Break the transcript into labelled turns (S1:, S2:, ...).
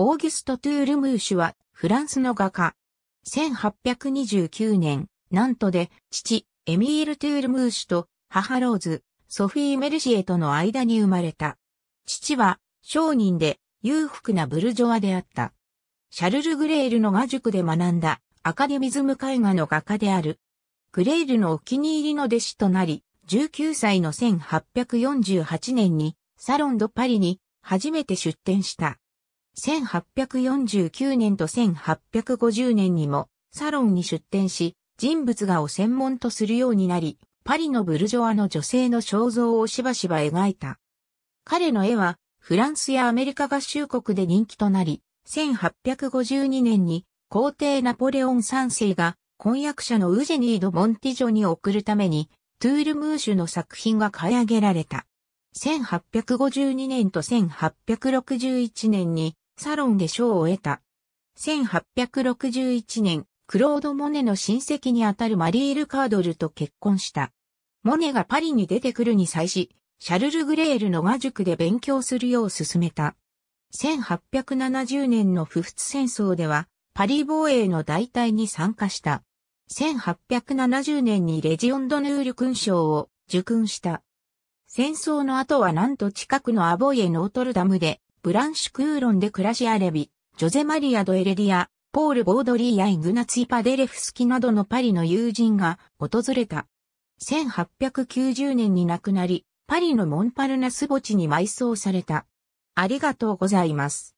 S1: オーギュスト・トゥールムーシュは、フランスの画家。1829年、ナントで、父、エミール・トゥールムーシュと、母ローズ、ソフィー・メルシエとの間に生まれた。父は、商人で、裕福なブルジョワであった。シャルル・グレールの画塾で学んだ、アカデミズム絵画の画家である。グレールのお気に入りの弟子となり、19歳の1848年に、サロン・ド・パリに、初めて出展した。1849年と1850年にもサロンに出店し、人物画を専門とするようになり、パリのブルジョアの女性の肖像をしばしば描いた。彼の絵はフランスやアメリカ合衆国で人気となり、1852年に皇帝ナポレオン3世が婚約者のウジェニード・モンティジョに送るために、トゥールムーシュの作品が買い上げられた。1852年と1861年にサロンで賞を得た。1861年、クロード・モネの親戚にあたるマリール・カードルと結婚した。モネがパリに出てくるに際し、シャルル・グレールの画塾で勉強するよう勧めた。1870年の不仏戦争では、パリ防衛の代替に参加した。1870年にレジオンドヌール勲章を受勲した。戦争の後はなんと近くのアボイエ・ノートルダムでブランシュ・クーロン・でクラシアレビ、ジョゼ・マリア・ド・エレディア、ポール・ボードリーやイグナツィ・パデレフスキなどのパリの友人が訪れた。1890年に亡くなり、パリのモンパルナス墓地に埋葬された。ありがとうございます。